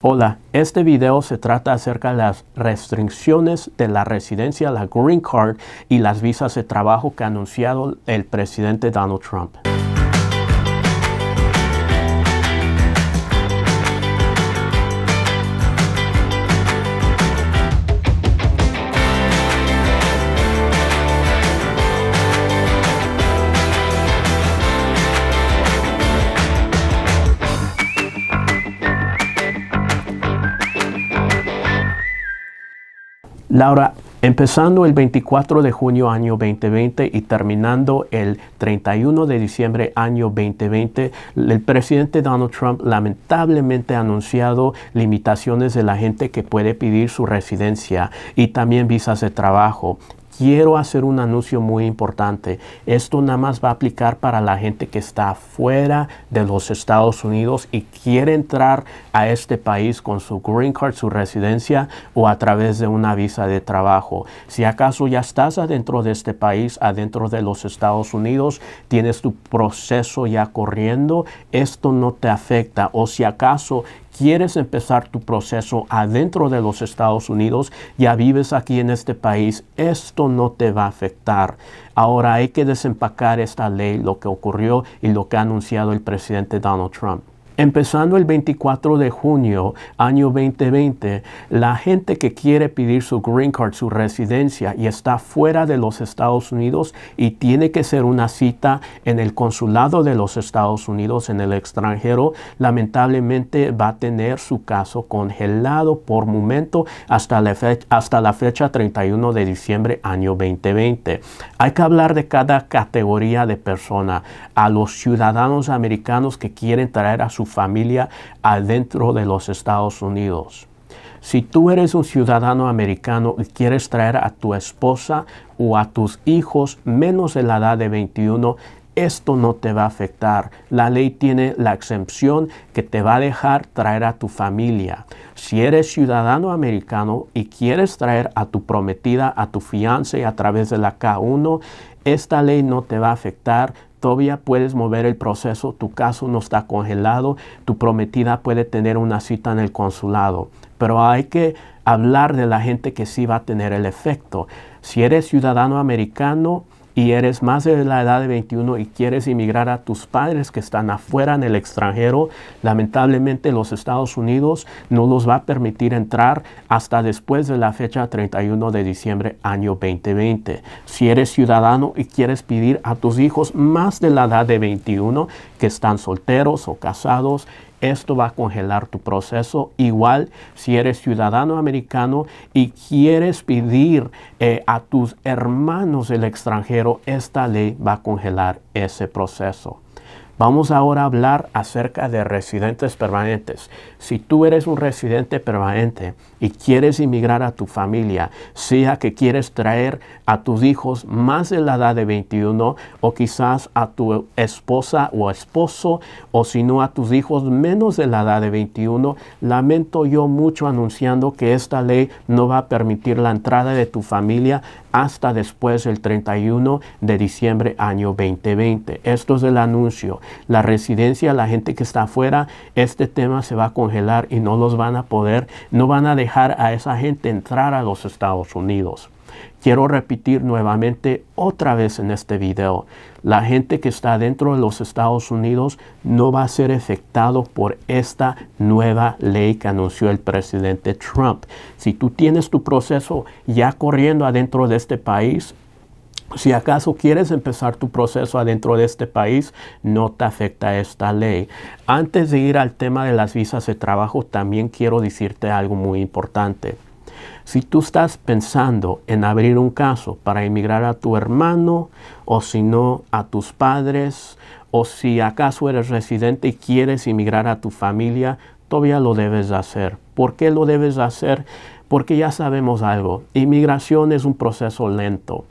Hola, este video se trata acerca de las restricciones de la residencia, la Green Card y las visas de trabajo que ha anunciado el presidente Donald Trump. Laura, empezando el 24 de junio año 2020 y terminando el 31 de diciembre año 2020, el presidente Donald Trump lamentablemente ha anunciado limitaciones de la gente que puede pedir su residencia y también visas de trabajo quiero hacer un anuncio muy importante. Esto nada más va a aplicar para la gente que está fuera de los Estados Unidos y quiere entrar a este país con su green card, su residencia o a través de una visa de trabajo. Si acaso ya estás adentro de este país, adentro de los Estados Unidos, tienes tu proceso ya corriendo, esto no te afecta. O si acaso quieres empezar tu proceso adentro de los Estados Unidos, ya vives aquí en este país, esto no te va a afectar. Ahora hay que desempacar esta ley, lo que ocurrió y lo que ha anunciado el presidente Donald Trump. Empezando el 24 de junio, año 2020, la gente que quiere pedir su green card, su residencia, y está fuera de los Estados Unidos y tiene que ser una cita en el consulado de los Estados Unidos en el extranjero, lamentablemente va a tener su caso congelado por momento hasta la, fecha, hasta la fecha 31 de diciembre año 2020. Hay que hablar de cada categoría de persona. A los ciudadanos americanos que quieren traer a su familia adentro de los Estados Unidos. Si tú eres un ciudadano americano y quieres traer a tu esposa o a tus hijos menos de la edad de 21, esto no te va a afectar. La ley tiene la exención que te va a dejar traer a tu familia. Si eres ciudadano americano y quieres traer a tu prometida, a tu fiance a través de la K1, esta ley no te va a afectar Todavía puedes mover el proceso, tu caso no está congelado, tu prometida puede tener una cita en el consulado. Pero hay que hablar de la gente que sí va a tener el efecto. Si eres ciudadano americano, y eres más de la edad de 21 y quieres inmigrar a tus padres que están afuera en el extranjero, lamentablemente los Estados Unidos no los va a permitir entrar hasta después de la fecha 31 de diciembre año 2020. Si eres ciudadano y quieres pedir a tus hijos más de la edad de 21 que están solteros o casados, esto va a congelar tu proceso. Igual si eres ciudadano americano y quieres pedir eh, a tus hermanos del extranjero, esta ley va a congelar ese proceso. Vamos ahora a hablar acerca de residentes permanentes. Si tú eres un residente permanente y quieres inmigrar a tu familia, sea que quieres traer a tus hijos más de la edad de 21 o quizás a tu esposa o esposo o si no a tus hijos menos de la edad de 21, lamento yo mucho anunciando que esta ley no va a permitir la entrada de tu familia hasta después del 31 de diciembre año 2020. Esto es el anuncio. La residencia, la gente que está afuera, este tema se va a congelar y no los van a poder, no van a dejar a esa gente entrar a los Estados Unidos. Quiero repetir nuevamente otra vez en este video. La gente que está dentro de los Estados Unidos no va a ser afectado por esta nueva ley que anunció el presidente Trump. Si tú tienes tu proceso ya corriendo adentro de este país, si acaso quieres empezar tu proceso adentro de este país, no te afecta esta ley. Antes de ir al tema de las visas de trabajo, también quiero decirte algo muy importante. Si tú estás pensando en abrir un caso para emigrar a tu hermano o si no a tus padres o si acaso eres residente y quieres emigrar a tu familia, todavía lo debes hacer. ¿Por qué lo debes hacer? Porque ya sabemos algo, inmigración es un proceso lento.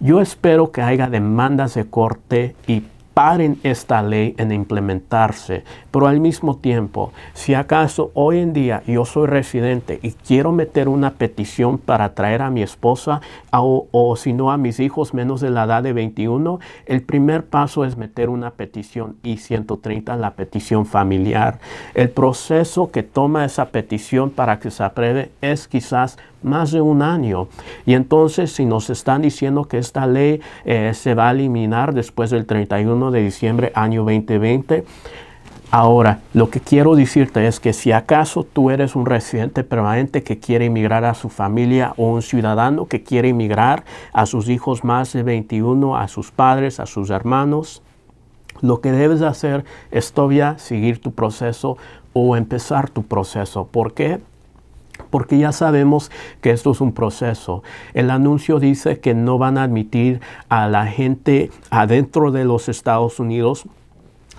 Yo espero que haya demandas de corte y paren esta ley en implementarse, pero al mismo tiempo, si acaso hoy en día yo soy residente y quiero meter una petición para traer a mi esposa o, o si no a mis hijos menos de la edad de 21, el primer paso es meter una petición I-130, la petición familiar. El proceso que toma esa petición para que se apruebe es quizás más de un año. Y entonces, si nos están diciendo que esta ley eh, se va a eliminar después del 31 de diciembre año 2020, Ahora, lo que quiero decirte es que si acaso tú eres un residente permanente que quiere emigrar a su familia o un ciudadano que quiere emigrar a sus hijos más de 21, a sus padres, a sus hermanos, lo que debes hacer es todavía seguir tu proceso o empezar tu proceso. ¿Por qué? porque ya sabemos que esto es un proceso. El anuncio dice que no van a admitir a la gente adentro de los Estados Unidos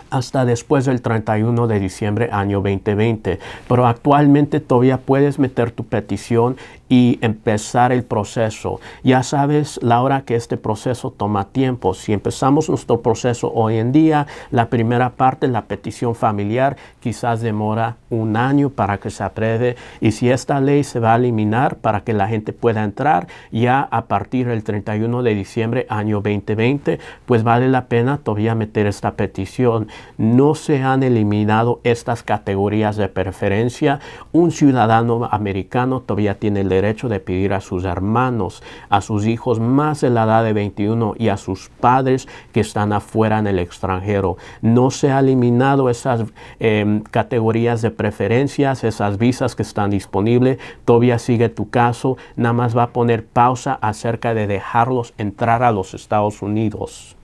hasta después del 31 de diciembre año 2020. Pero actualmente todavía puedes meter tu petición y empezar el proceso. Ya sabes, Laura, que este proceso toma tiempo. Si empezamos nuestro proceso hoy en día, la primera parte, la petición familiar, quizás demora un año para que se apruebe. Y si esta ley se va a eliminar para que la gente pueda entrar ya a partir del 31 de diciembre año 2020, pues vale la pena todavía meter esta petición no se han eliminado estas categorías de preferencia. Un ciudadano americano todavía tiene el derecho de pedir a sus hermanos, a sus hijos más de la edad de 21 y a sus padres que están afuera en el extranjero. No se ha eliminado esas em, categorías de preferencias, esas visas que están disponibles. Todavía sigue tu caso. Nada más va a poner pausa acerca de dejarlos entrar a los Estados Unidos.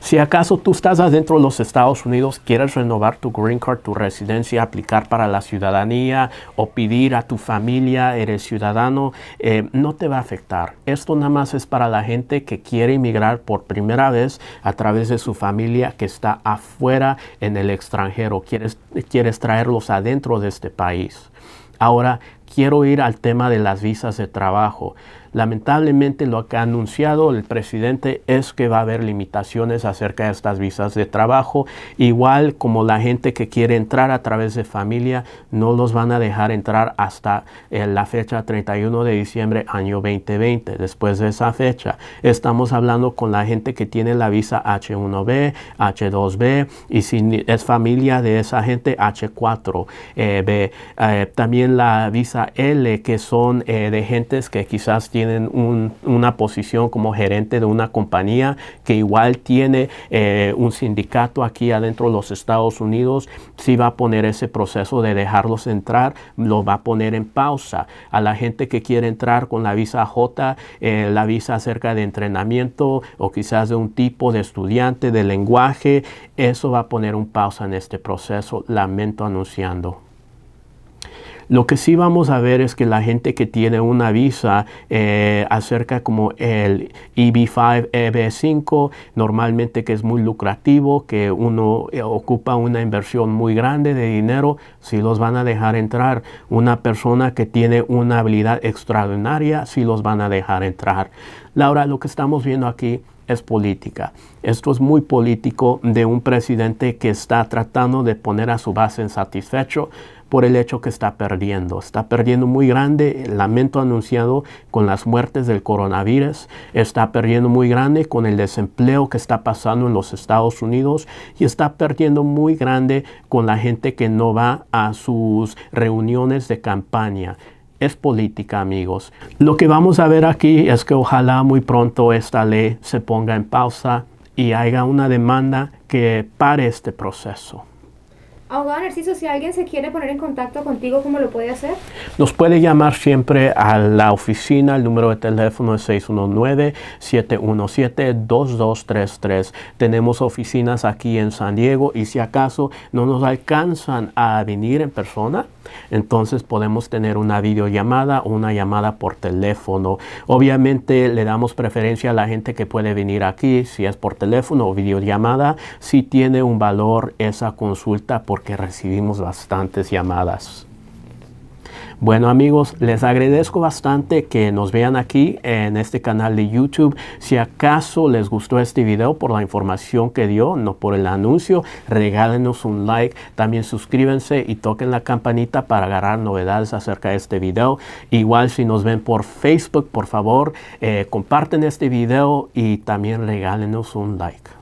Si acaso tú estás adentro de los Estados Unidos, quieres renovar tu green card, tu residencia, aplicar para la ciudadanía o pedir a tu familia, eres ciudadano, eh, no te va a afectar. Esto nada más es para la gente que quiere emigrar por primera vez a través de su familia que está afuera en el extranjero. Quieres, quieres traerlos adentro de este país. Ahora, quiero ir al tema de las visas de trabajo. Lamentablemente lo que ha anunciado el presidente es que va a haber limitaciones acerca de estas visas de trabajo, igual como la gente que quiere entrar a través de familia, no los van a dejar entrar hasta eh, la fecha 31 de diciembre año 2020. Después de esa fecha, estamos hablando con la gente que tiene la visa H1B, H2B y si es familia de esa gente H4B. Eh, eh, también la visa L, que son de gentes que quizás tienen tienen una posición como gerente de una compañía que igual tiene eh, un sindicato aquí adentro de los Estados Unidos, si va a poner ese proceso de dejarlos entrar, lo va a poner en pausa. A la gente que quiere entrar con la visa J, eh, la visa acerca de entrenamiento o quizás de un tipo de estudiante de lenguaje, eso va a poner un pausa en este proceso, lamento anunciando. Lo que sí vamos a ver es que la gente que tiene una visa eh, acerca como el EB5, EB5, normalmente que es muy lucrativo, que uno eh, ocupa una inversión muy grande de dinero, si sí los van a dejar entrar. Una persona que tiene una habilidad extraordinaria, si sí los van a dejar entrar. Laura, lo que estamos viendo aquí es política. Esto es muy político de un presidente que está tratando de poner a su base insatisfecho por el hecho que está perdiendo. Está perdiendo muy grande el lamento anunciado con las muertes del coronavirus. Está perdiendo muy grande con el desempleo que está pasando en los Estados Unidos. Y está perdiendo muy grande con la gente que no va a sus reuniones de campaña es política, amigos. Lo que vamos a ver aquí es que ojalá muy pronto esta ley se ponga en pausa y haya una demanda que pare este proceso. Abogado Narciso, si alguien se quiere poner en contacto contigo, ¿cómo lo puede hacer? Nos puede llamar siempre a la oficina. El número de teléfono es 619-717-2233. Tenemos oficinas aquí en San Diego y si acaso no nos alcanzan a venir en persona, entonces podemos tener una videollamada o una llamada por teléfono. Obviamente le damos preferencia a la gente que puede venir aquí, si es por teléfono o videollamada, si tiene un valor esa consulta porque recibimos bastantes llamadas. Bueno amigos, les agradezco bastante que nos vean aquí en este canal de YouTube. Si acaso les gustó este video por la información que dio, no por el anuncio, regálenos un like. También suscríbanse y toquen la campanita para agarrar novedades acerca de este video. Igual si nos ven por Facebook, por favor, eh, comparten este video y también regálenos un like.